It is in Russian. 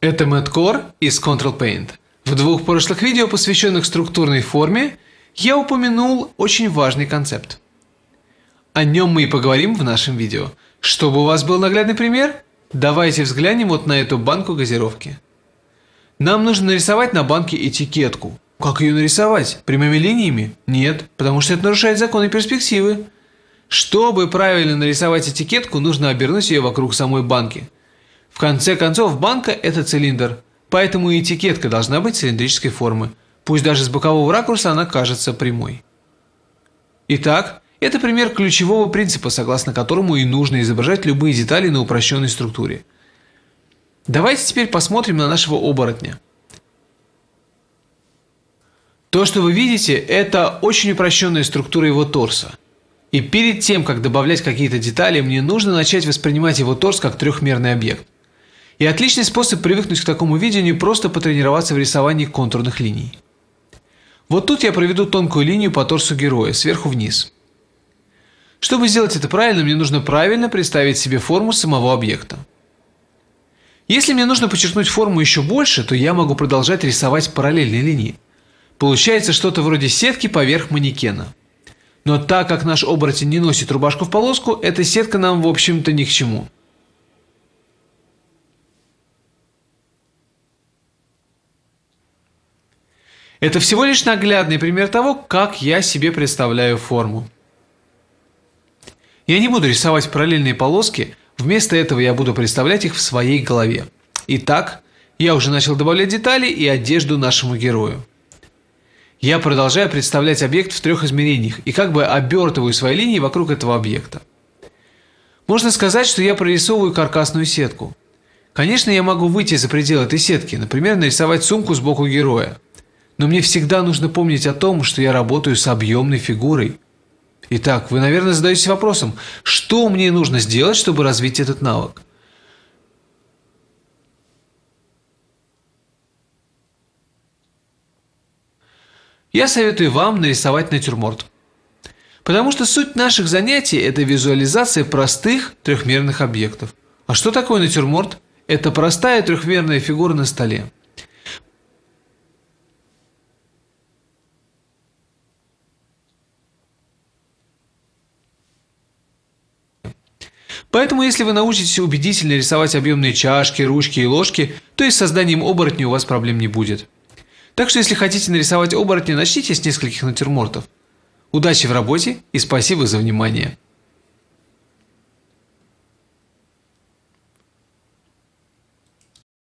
Это Мэтт Кор из Control Paint. В двух прошлых видео, посвященных структурной форме, я упомянул очень важный концепт. О нем мы и поговорим в нашем видео. Чтобы у вас был наглядный пример, давайте взглянем вот на эту банку газировки. Нам нужно нарисовать на банке этикетку – как ее нарисовать? Прямыми линиями? Нет, потому что это нарушает законы перспективы. Чтобы правильно нарисовать этикетку, нужно обернуть ее вокруг самой банки. В конце концов, банка – это цилиндр, поэтому и этикетка должна быть цилиндрической формы. Пусть даже с бокового ракурса она кажется прямой. Итак, это пример ключевого принципа, согласно которому и нужно изображать любые детали на упрощенной структуре. Давайте теперь посмотрим на нашего оборотня – то, что вы видите, это очень упрощенная структура его торса. И перед тем, как добавлять какие-то детали, мне нужно начать воспринимать его торс как трехмерный объект. И отличный способ привыкнуть к такому видению – просто потренироваться в рисовании контурных линий. Вот тут я проведу тонкую линию по торсу героя, сверху вниз. Чтобы сделать это правильно, мне нужно правильно представить себе форму самого объекта. Если мне нужно подчеркнуть форму еще больше, то я могу продолжать рисовать параллельные линии – Получается что-то вроде сетки поверх манекена. Но так как наш оборотень не носит рубашку в полоску, эта сетка нам в общем-то ни к чему. Это всего лишь наглядный пример того, как я себе представляю форму. Я не буду рисовать параллельные полоски, вместо этого я буду представлять их в своей голове. Итак, я уже начал добавлять детали и одежду нашему герою я продолжаю представлять объект в трех измерениях и как бы обертываю свои линии вокруг этого объекта. Можно сказать, что я прорисовываю каркасную сетку. Конечно, я могу выйти за пределы этой сетки, например, нарисовать сумку сбоку героя. Но мне всегда нужно помнить о том, что я работаю с объемной фигурой. Итак, вы, наверное, задаетесь вопросом, что мне нужно сделать, чтобы развить этот навык? я советую вам нарисовать натюрморт. Потому что суть наших занятий – это визуализация простых трехмерных объектов. А что такое натюрморт? Это простая трехмерная фигура на столе. Поэтому, если вы научитесь убедительно рисовать объемные чашки, ручки и ложки, то и с созданием оборотня у вас проблем не будет. Так что если хотите нарисовать оборотня, начните с нескольких натюрмортов. Удачи в работе и спасибо за внимание.